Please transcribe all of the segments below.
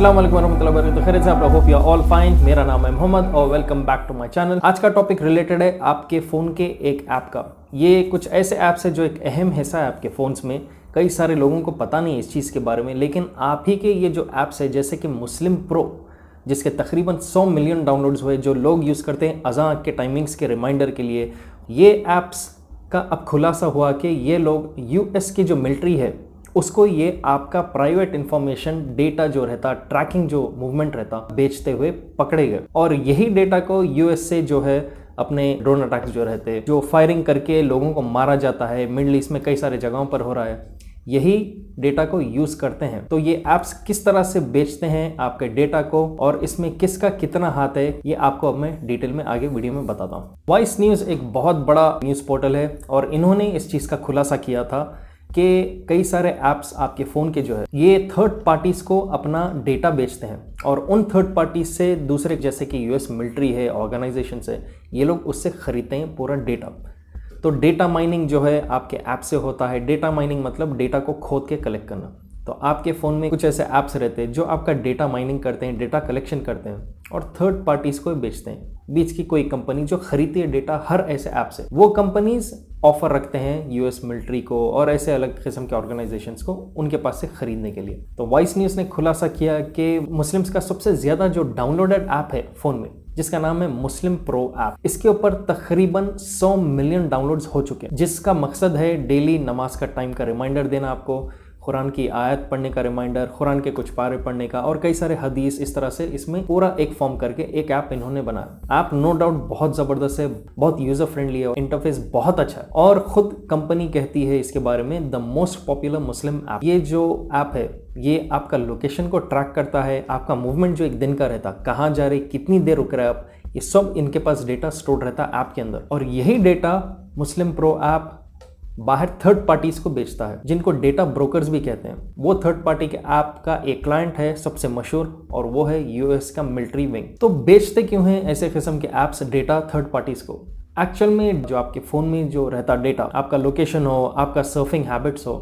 अस्सलाम वालेकुम तो खैर आप लोग होप यू ऑल फाइन मेरा नाम है मोहम्मद और welcome back to my channel आज का टॉपिक रिलेटेड है आपके फ़ोन के एक ऐप का ये कुछ ऐसे ऐप्स है जो एक अहम हिस्सा है आपके फ़ोन्स में कई सारे लोगों को पता नहीं है इस चीज़ के बारे में लेकिन आप ही के ये जो ऐप्स है जैसे कि मुस्लिम प्रो जिसके तकरीबन 100 मिलियन डाउनलोड्स हुए जो लोग यूज़ करते हैं अजा के टाइमिंग्स के रिमाइंडर के लिए ये ऐप्स का अब खुलासा हुआ कि ये लोग यूएस की जो मिलिट्री है उसको ये आपका प्राइवेट इंफॉर्मेशन डेटा जो रहता ट्रैकिंग जो मूवमेंट रहता बेचते हुए पकड़े गए और यही डेटा को यूएसए जो है अपने ड्रोन अटैक जो रहते जो फायरिंग करके लोगों को मारा जाता है मिडल ईस्ट में कई सारे जगहों पर हो रहा है यही डेटा को यूज़ करते हैं तो ये ऐप्स किस तरह से बेचते हैं आपके डेटा को और इसमें किसका कितना हाथ है ये आपको अब मैं डिटेल में आगे वीडियो में बताता हूँ वॉइस न्यूज़ एक बहुत बड़ा न्यूज़ पोर्टल है और इन्होंने इस चीज़ का खुलासा किया था कि कई सारे ऐप्स आपके फ़ोन के जो है ये थर्ड पार्टीज़ को अपना डेटा बेचते हैं और उन थर्ड पार्टीज से दूसरे जैसे कि यूएस मिलिट्री है ऑर्गेनाइजेशन है ये लोग उससे ख़रीदते हैं पूरा डेटा तो डेटा माइनिंग जो है आपके ऐप से होता है डेटा माइनिंग मतलब डेटा को खोद के कलेक्ट करना तो आपके फ़ोन में कुछ ऐसे ऐप्स रहते हैं जो आपका डेटा माइनिंग करते हैं डेटा कलेक्शन करते हैं और थर्ड पार्टीज़ को बेचते हैं बीच की कोई कंपनी जो खरीदती है डेटा हर ऐसे ऐप से वो कंपनीज़ ऑफ़र रखते हैं यूएस मिलिट्री को और ऐसे अलग किस्म के ऑर्गेनाइजेशन को उनके पास से खरीदने के लिए तो वॉइस न्यूज़ ने खुलासा किया कि मुस्लिम्स का सबसे ज़्यादा जो डाउनलोडेड ऐप है फ़ोन में जिसका नाम है मुस्लिम प्रो ऐप इसके ऊपर तकरीबन 100 मिलियन डाउनलोड्स हो चुके हैं जिसका मकसद है डेली नमाज का टाइम का रिमाइंडर देना आपको कुरान की आयत पढ़ने का रिमाइंडर कुरान के कुछ पारे पढ़ने का और कई सारे हदीस इस तरह से इसमें पूरा एक फॉर्म करके एक ऐप इन्होंने बनाया ऐप नो डाउट बहुत ज़बरदस्त है बहुत यूज़र फ्रेंडली है इंटरफेस बहुत अच्छा है और खुद कंपनी कहती है इसके बारे में the most popular Muslim app ये जो ऐप है ये आपका लोकेशन को ट्रैक करता है आपका मूवमेंट जो एक दिन का रहता है कहाँ जा रहे कितनी देर रुक रहे आप ये सब इनके पास डेटा स्टोर रहता है ऐप के अंदर और यही डेटा मुस्लिम प्रो ऐप बाहर थर्ड पार्टीज को बेचता है जिनको डेटा ब्रोकर्स भी कहते हैं वो थर्ड पार्टी के ऐप का एक क्लाइंट है सबसे मशहूर और वो है यूएस का मिलिट्री विंग तो बेचते क्यों हैं ऐसे किस्म के ऐप्स डेटा थर्ड पार्टीज को एक्चुअल में जो आपके फ़ोन में जो रहता डेटा आपका लोकेशन हो आपका सर्फिंग हैबिट्स हो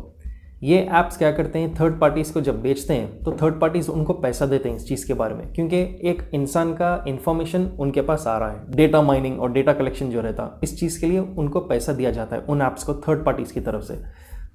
ये ऐप्स क्या करते हैं थर्ड पार्टीज़ को जब बेचते हैं तो थर्ड पार्टीज़ उनको पैसा देते हैं इस चीज़ के बारे में क्योंकि एक इंसान का इन्फॉर्मेशन उनके पास आ रहा है डेटा माइनिंग और डेटा कलेक्शन जो रहता है इस चीज़ के लिए उनको पैसा दिया जाता है उन ऐप्स को थर्ड पार्टीज़ की तरफ से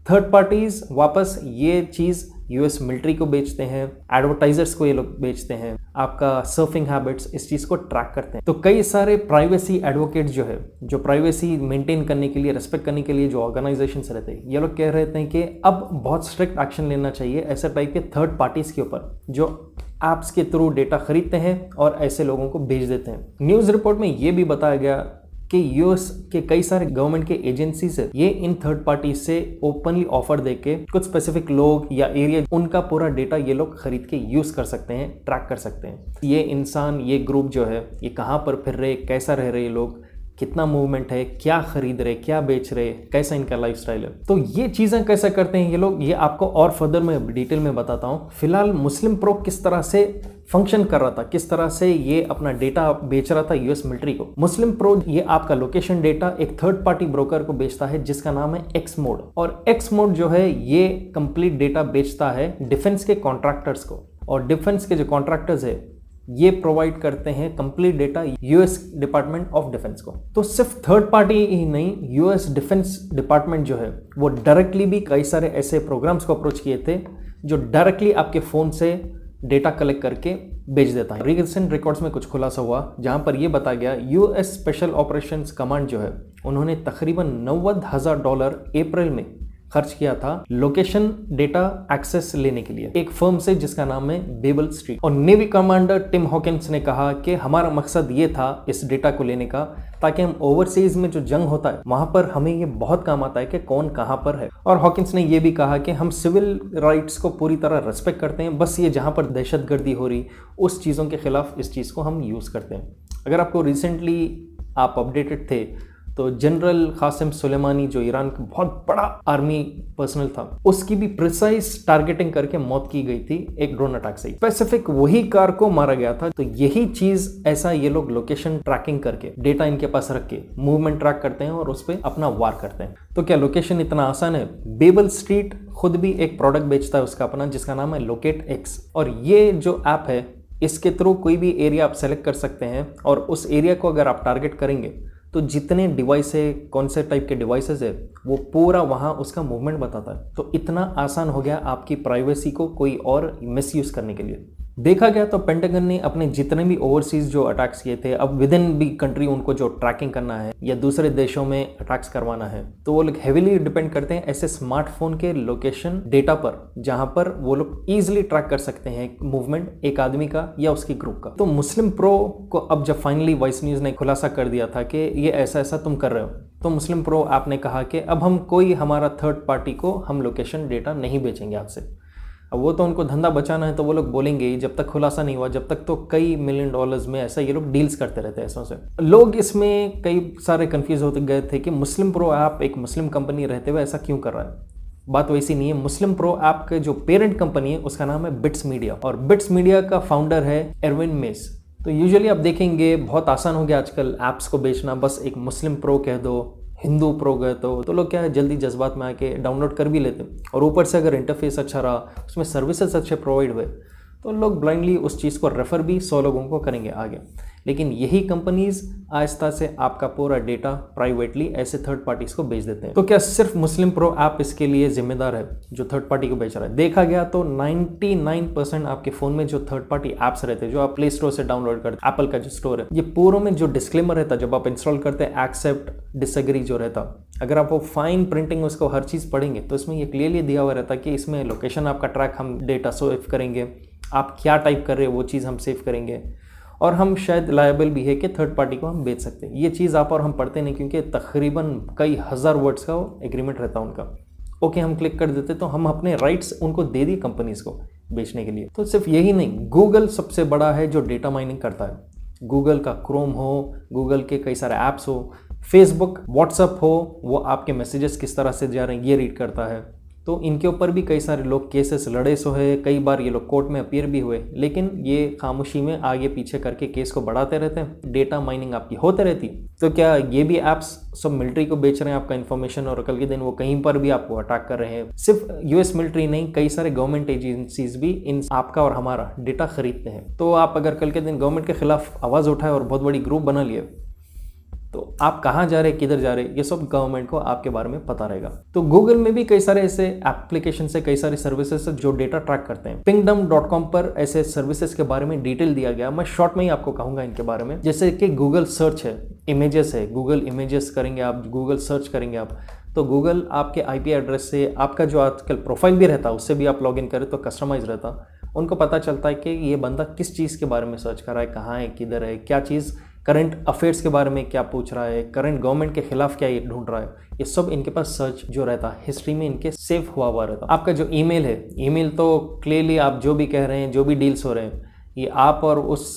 थर्ड पार्टीज़ वापस ये चीज़ यूएस मिलिट्री को बेचते हैं एडवर्टाइजर्स को ये लोग बेचते हैं आपका सर्फिंग हैबिट्स इस चीज़ को ट्रैक करते हैं तो कई सारे प्राइवेसी एडवोकेट जो है जो प्राइवेसी मेंटेन करने के लिए रेस्पेक्ट करने के लिए जो ऑर्गेनाइजेशन रहते हैं ये लोग कह रहे हैं कि अब बहुत स्ट्रिक्ट एक्शन लेना चाहिए ऐसे टाइप के थर्ड पार्टीज के ऊपर जो ऐप्स के थ्रू डेटा खरीदते हैं और ऐसे लोगों को भेज देते हैं न्यूज़ रिपोर्ट में ये भी बताया गया कि यूएस के कई सारे गवर्नमेंट के एजेंसी से ये इन थर्ड पार्टी से ओपनली ऑफर देके कुछ स्पेसिफिक लोग या एरिया उनका पूरा डेटा ये लोग खरीद के यूज कर सकते हैं ट्रैक कर सकते हैं ये इंसान ये ग्रुप जो है ये कहाँ पर फिर रहे कैसा रह रहे लोग कितना मूवमेंट है क्या खरीद रहे क्या बेच रहे कैसा इनका लाइफ है तो ये चीज़ें कैसे करते हैं ये लोग ये आपको और फर्दर में डिटेल में बताता हूँ फिलहाल मुस्लिम प्रो किस तरह से फंक्शन कर रहा था किस तरह से ये अपना डेटा बेच रहा था यूएस मिलिट्री को मुस्लिम प्रो ये आपका लोकेशन डेटा एक थर्ड पार्टी ब्रोकर को बेचता है जिसका नाम है एक्स मोड और एक्स मोड जो है ये कंप्लीट डेटा बेचता है डिफेंस के कॉन्ट्रैक्टर्स को और डिफेंस के जो कॉन्ट्रैक्टर्स है ये प्रोवाइड करते हैं complete data US Department of Defence को तो सिर्फ थर्ड पार्टी ही नहीं यूएस डिफेंस डिपार्टमेंट जो है वो डायरेक्टली भी कई सारे ऐसे प्रोग्राम्स को अप्रोच किए थे जो डायरेक्टली आपके फ़ोन से डेटा कलेक्ट करके भेज देता है रिसेंट रिकॉर्ड्स में कुछ खुलासा हुआ जहां पर यह बताया गया यूएस स्पेशल ऑपरेशंस कमांड जो है उन्होंने तकरीबन नव्वद हज़ार डॉलर अप्रैल में खर्च किया था लोकेशन डेटा एक्सेस लेने के लिए एक फर्म से जिसका नाम है बेबल स्ट्रीट और नेवी कमांडर टिम हॉकिंस ने कहा कि हमारा मकसद ये था इस डेटा को लेने का ताकि हम ओवरसीज में जो जंग होता है वहां पर हमें ये बहुत काम आता है कि कौन कहाँ पर है और हॉकिंस ने यह भी कहा कि हम सिविल राइट्स को पूरी तरह रेस्पेक्ट करते हैं बस ये जहाँ पर दहशतगर्दी हो रही उस चीज़ों के खिलाफ इस चीज़ को हम यूज़ करते हैं अगर आपको रिसेंटली आप अपडेटेड थे तो जनरल कासिम सुलेमानी जो ईरान का बहुत बड़ा आर्मी पर्सनल था उसकी भी प्रिसाइज टारगेटिंग करके मौत की गई थी एक ड्रोन अटैक से स्पेसिफिक वही कार को मारा गया था तो यही चीज ऐसा ये लोग लोकेशन ट्रैकिंग करके डेटा इनके पास रख के मूवमेंट ट्रैक करते हैं और उस पर अपना वार करते हैं तो क्या लोकेशन इतना आसान है बेबल स्ट्रीट खुद भी एक प्रोडक्ट बेचता है उसका अपना जिसका नाम है लोकेट एक्स और ये जो ऐप है इसके थ्रू कोई भी एरिया आप सेलेक्ट कर सकते हैं और उस एरिया को अगर आप टारगेट करेंगे तो जितने डिवाइस है कौन से टाइप के डिवाइसेज है वो पूरा वहाँ उसका मूवमेंट बताता है तो इतना आसान हो गया आपकी प्राइवेसी को कोई और मिस करने के लिए देखा गया तो पेंटागन ने अपने जितने भी ओवरसीज जो अटैक्स किए थे अब विद इन भी कंट्री उनको जो ट्रैकिंग करना है या दूसरे देशों में अटैक्स करवाना है तो वो लोग हेविली डिपेंड करते हैं ऐसे स्मार्टफोन के लोकेशन डेटा पर जहां पर वो लोग इजिली ट्रैक कर सकते हैं मूवमेंट एक आदमी का या उसके ग्रुप का तो मुस्लिम प्रो को अब जब फाइनली वॉइस न्यूज ने खुलासा कर दिया था कि ये ऐसा ऐसा तुम कर रहे हो तो मुस्लिम प्रो ऐप ने कहा कि अब हम कोई हमारा थर्ड पार्टी को हम लोकेशन डेटा नहीं बेचेंगे आपसे अब वो तो उनको धंधा बचाना है तो वो लोग बोलेंगे ही जब तक खुलासा नहीं हुआ जब तक तो कई मिलियन डॉलर्स में ऐसा ये लोग डील्स करते रहते हैं ऐसा से लोग इसमें कई सारे कन्फ्यूज होते गए थे कि मुस्लिम प्रो ऐप एक मुस्लिम कंपनी रहते हुए ऐसा क्यों कर रहा है बात वैसी नहीं है मुस्लिम प्रो ऐप के जो पेरेंट कंपनी है उसका नाम है बिट्स मीडिया और बिट्स मीडिया का फाउंडर है एरविन मेस तो यूजुअली आप देखेंगे बहुत आसान हो गया आजकल ऐप्स को बेचना बस एक मुस्लिम प्रो कह दो हिंदू प्रो गए तो तो लोग क्या है जल्दी जज्बात में आके डाउनलोड कर भी लेते हैं और ऊपर से अगर इंटरफेस अच्छा रहा उसमें सर्विसेज अच्छे प्रोवाइड हुए तो लोग ब्लाइंडली उस चीज़ को रेफ़र भी सौ लोगों को करेंगे आगे लेकिन यही कंपनीज आहिस्ता से आपका पूरा डेटा प्राइवेटली ऐसे थर्ड पार्टीज को बेच देते हैं तो क्या सिर्फ मुस्लिम प्रो ऐप इसके लिए जिम्मेदार है जो थर्ड पार्टी को बेच रहा है देखा गया तो 99 परसेंट आपके फोन में जो थर्ड पार्टी ऐप्स रहते हैं जो आप प्ले स्टोर से डाउनलोड करते हैं एप्पल का जो स्टोर है ये पूरों में जो डिस्क्लेमर रहता जब आप इंस्टॉल करते हैं एक्सेप्ट डिसग्री जो रहता अगर आप वो फाइन प्रिंटिंग उसको हर चीज़ पढ़ेंगे तो इसमें ये क्लियरली दिया हुआ रहता कि इसमें लोकेशन आपका ट्रैक हम डेटा सेव करेंगे आप क्या टाइप कर रहे हो वो चीज़ हम सेव करेंगे और हम शायद लाइबल भी है कि थर्ड पार्टी को हम बेच सकते हैं ये चीज़ आप और हम पढ़ते नहीं क्योंकि तकरीबन कई हज़ार वर्ड्स का एग्रीमेंट रहता है उनका ओके हम क्लिक कर देते तो हम अपने राइट्स उनको दे दिए कंपनीज़ को बेचने के लिए तो सिर्फ यही नहीं गूगल सबसे बड़ा है जो डेटा माइनिंग करता है गूगल का क्रोम हो गूगल के कई सारे ऐप्स हो फेसबुक व्हाट्सअप हो वो आपके मैसेजेस किस तरह से जा रहे हैं ये रीड करता है तो इनके ऊपर भी कई सारे लोग केसेस लड़े सो है कई बार ये लोग कोर्ट में अपीयर भी हुए लेकिन ये खामोशी में आगे पीछे करके केस को बढ़ाते रहते हैं डेटा माइनिंग आपकी होते रहती तो क्या ये भी ऐप्स सब मिलिट्री को बेच रहे हैं आपका इन्फॉर्मेशन और कल के दिन वो कहीं पर भी आपको अटैक कर रहे हैं सिर्फ यूएस मिलिट्री नहीं कई सारे गवर्नमेंट एजेंसीज भी इन आपका और हमारा डेटा खरीदते हैं तो आप अगर कल के दिन गवर्नमेंट के खिलाफ आवाज़ उठाए और बहुत बड़ी ग्रुप बना लिए तो आप कहाँ जा रहे किधर जा रहे ये सब गवर्नमेंट को आपके बारे में पता रहेगा तो गूगल में भी कई सारे ऐसे एप्लीकेशन से कई सारे सर्विसेज जो डेटा ट्रैक करते हैं पिंगडम डॉट कॉम पर ऐसे सर्विसेज के बारे में डिटेल दिया गया मैं शॉर्ट में ही आपको कहूंगा इनके बारे में जैसे कि गूगल सर्च है इमेजेस है गूगल इमेजेस करेंगे आप गूगल सर्च करेंगे आप तो गूगल आपके आईपी एड्रेस से आपका जो आजकल प्रोफाइल भी रहता है उससे भी आप इन करें तो कस्टमाइज रहता उनको पता चलता है कि ये बंदा किस चीज़ के बारे में सर्च कर रहा है कहाँ है किधर है क्या चीज़ करंट अफेयर्स के बारे में क्या पूछ रहा है करंट गवर्नमेंट के खिलाफ क्या ये ढूंढ रहा है ये सब इनके पास सर्च जो रहता है हिस्ट्री में इनके सेव हुआ हुआ रहता आपका जो ईमेल है ईमेल तो क्लियरली आप जो भी कह रहे हैं जो भी डील्स हो रहे हैं ये आप और उस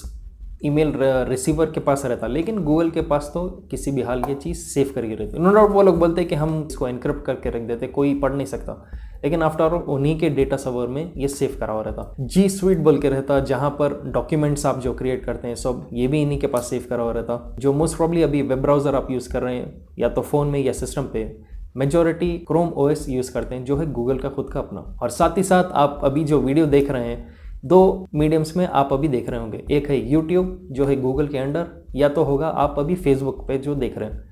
ईमेल रिसीवर के पास रहता लेकिन गूगल के पास तो किसी भी हाल की चीज़ सेव करके रहती नो डाउट वो लोग बोलते हैं कि हम इसको इनक्रिप्ट करके रख देते कोई पढ़ नहीं सकता लेकिन आफ्टर ऑल उन्हीं के डेटा सर्वर में ये सेव करा हुआ रहता जी स्वीट बोल के रहता जहाँ पर डॉक्यूमेंट्स आप जो क्रिएट करते हैं सब ये भी इन्हीं के पास सेव करा हुआ रहता जो मोस्ट प्रॉब्ली अभी वेब ब्राउज़र आप यूज़ कर रहे हैं या तो फ़ोन में या सिस्टम पे मेजोरिटी क्रोम ओएस यूज़ करते हैं जो है गूगल का खुद का अपना और साथ ही साथ आप अभी जो वीडियो देख रहे हैं दो मीडियम्स में आप अभी देख रहे होंगे एक है यूट्यूब जो है गूगल के अंडर या तो होगा आप अभी फेसबुक पे जो देख रहे हैं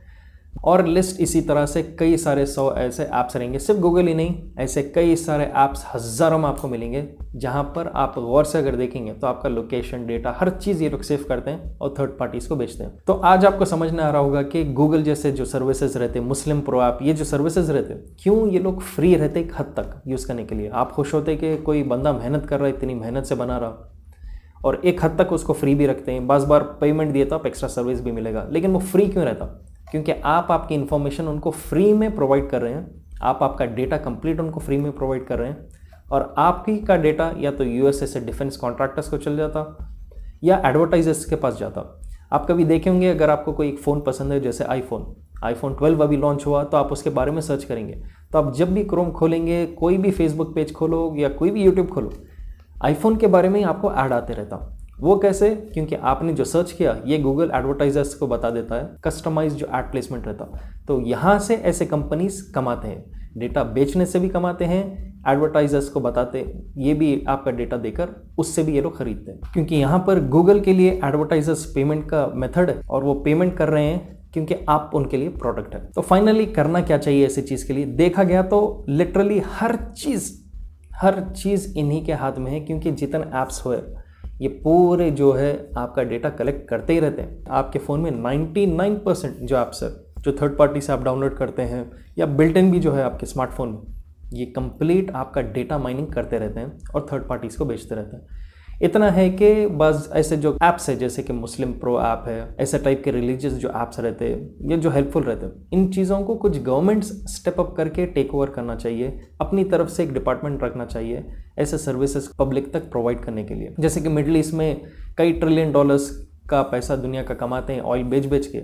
और लिस्ट इसी तरह से कई सारे सौ ऐसे ऐप्स रहेंगे सिर्फ गूगल ही नहीं ऐसे कई सारे ऐप्स हज़ारों में आपको मिलेंगे जहाँ पर आप गौर से अगर देखेंगे तो आपका लोकेशन डेटा हर चीज़ ये लोग सेव करते हैं और थर्ड पार्टीज़ को बेचते हैं तो आज आपको समझ में आ रहा होगा कि गूगल जैसे जो सर्विसेज रहते हैं मुस्लिम प्रो ऐप ये जो सर्विसेज रहते हैं क्यों ये लोग फ्री रहते एक हद तक यूज़ करने के लिए आप खुश होते कि कोई बंदा मेहनत कर रहा है इतनी मेहनत से बना रहा और एक हद तक उसको फ्री भी रखते हैं बस बार पेमेंट दिए तो आप एक्स्ट्रा सर्विस भी मिलेगा लेकिन वो फ्री क्यों रहता क्योंकि आप आपकी इन्फॉर्मेशन उनको फ्री में प्रोवाइड कर रहे हैं आप आपका डेटा कंप्लीट उनको फ्री में प्रोवाइड कर रहे हैं और आपकी का डेटा या तो यूएसए से डिफेंस कॉन्ट्रैक्टर्स को चल जाता या एडवर्टाइजर्स के पास जाता आप कभी देखे होंगे अगर आपको कोई एक फ़ोन पसंद है जैसे आईफोन आईफोन 12 अभी लॉन्च हुआ तो आप उसके बारे में सर्च करेंगे तो आप जब भी क्रोम खोलेंगे कोई भी फेसबुक पेज खोलो या कोई भी यूट्यूब खोलो आईफोन के बारे में आपको ऐड आते रहता वो कैसे क्योंकि आपने जो सर्च किया ये गूगल एडवर्टाइजर्स को बता देता है कस्टमाइज जो एड प्लेसमेंट रहता तो यहाँ से ऐसे कंपनीज कमाते हैं डेटा बेचने से भी कमाते हैं एडवर्टाइजर्स को बताते ये भी आपका डेटा देकर उससे भी ये लोग खरीदते हैं क्योंकि यहाँ पर गूगल के लिए एडवर्टाइजर्स पेमेंट का मेथड है और वो पेमेंट कर रहे हैं क्योंकि आप उनके लिए प्रोडक्ट है तो फाइनली करना क्या चाहिए ऐसी चीज़ के लिए देखा गया तो लिटरली हर चीज़ हर चीज़ इन्हीं के हाथ में है क्योंकि जितने ऐप्स हुए ये पूरे जो है आपका डेटा कलेक्ट करते ही रहते हैं आपके फ़ोन में 99 परसेंट जो आप सर जो थर्ड पार्टी से आप डाउनलोड करते हैं या बिल्ट इन भी जो है आपके स्मार्टफोन में ये कंप्लीट आपका डेटा माइनिंग करते रहते हैं और थर्ड पार्टीज़ को बेचते रहते हैं इतना है कि बस ऐसे जो ऐप्स है जैसे कि मुस्लिम प्रो ऐप है ऐसे टाइप के रिलीजियस जो ऐप्स रहते हैं या जो हेल्पफुल रहते हैं इन चीज़ों को कुछ गवर्नमेंट्स स्टेप अप करके टेक ओवर करना चाहिए अपनी तरफ से एक डिपार्टमेंट रखना चाहिए ऐसे सर्विसेज पब्लिक तक प्रोवाइड करने के लिए जैसे कि मिडल ईस्ट में कई ट्रिलियन डॉलर्स का पैसा दुनिया का कमाते हैं ऑयल बेच बेच के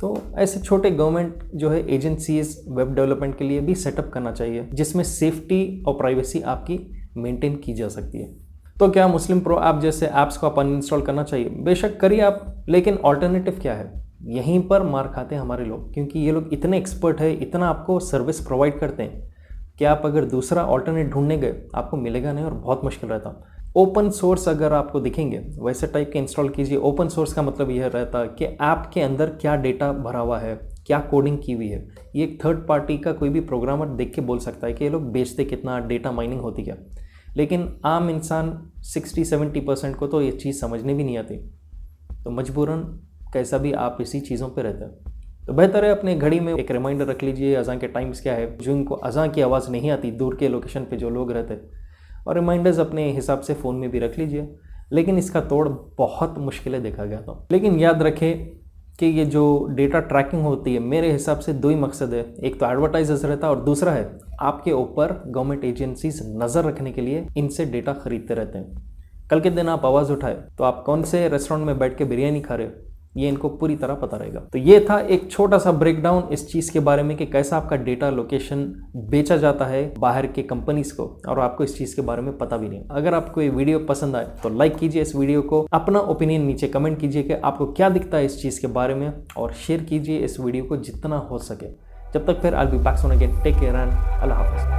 तो ऐसे छोटे गवर्नमेंट जो है एजेंसीज वेब डेवलपमेंट के लिए भी सेटअप करना चाहिए जिसमें सेफ्टी और प्राइवेसी आपकी मेंटेन की जा सकती है तो क्या मुस्लिम प्रो ऐप जैसे ऐप्स को आप अनइंस्टॉल करना चाहिए बेशक करिए आप लेकिन ऑल्टरनेटिव क्या है यहीं पर मार खाते हैं हमारे लोग क्योंकि ये लोग इतने एक्सपर्ट है इतना आपको सर्विस प्रोवाइड करते हैं कि आप अगर दूसरा ऑल्टरनेट ढूंढने गए आपको मिलेगा नहीं और बहुत मुश्किल रहता ओपन सोर्स अगर आपको दिखेंगे वैसे टाइप के इंस्टॉल कीजिए ओपन सोर्स का मतलब यह रहता है कि ऐप के अंदर क्या डेटा भरा हुआ है क्या कोडिंग की हुई है ये थर्ड पार्टी का कोई भी प्रोग्रामर देख के बोल सकता है कि ये लोग बेचते कितना डेटा माइनिंग होती है लेकिन आम इंसान 60-70 परसेंट को तो ये चीज़ समझने भी नहीं आती तो मजबूरन कैसा भी आप इसी चीज़ों पर रहते हैं तो बेहतर है अपने घड़ी में एक रिमाइंडर रख लीजिए अजान के टाइम्स क्या है जो इनको अज़ा की आवाज़ नहीं आती दूर के लोकेशन पे जो लोग रहते और रिमाइंडर्स अपने हिसाब से फ़ोन में भी रख लीजिए लेकिन इसका तोड़ बहुत मुश्किलें देखा गया था तो। लेकिन याद रखें कि ये जो डेटा ट्रैकिंग होती है मेरे हिसाब से दो ही मकसद है एक तो एडवर्टाइजर्स रहता है और दूसरा है आपके ऊपर गवर्नमेंट एजेंसीज नज़र रखने के लिए इनसे डेटा खरीदते रहते हैं कल के दिन आप आवाज़ उठाए तो आप कौन से रेस्टोरेंट में बैठ के बिरयानी खा रहे हो ये इनको पूरी तरह पता रहेगा तो ये था एक छोटा सा ब्रेकडाउन इस चीज के बारे में कि कैसा आपका डेटा लोकेशन बेचा जाता है बाहर के कंपनीज को और आपको इस चीज के बारे में पता भी नहीं अगर आपको ये वीडियो पसंद आए तो लाइक कीजिए इस वीडियो को अपना ओपिनियन नीचे कमेंट कीजिए कि आपको क्या दिखता है इस चीज के बारे में और शेयर कीजिए इस वीडियो को जितना हो सके जब तक फिर I be backs take care and अल्लाह हाफिज़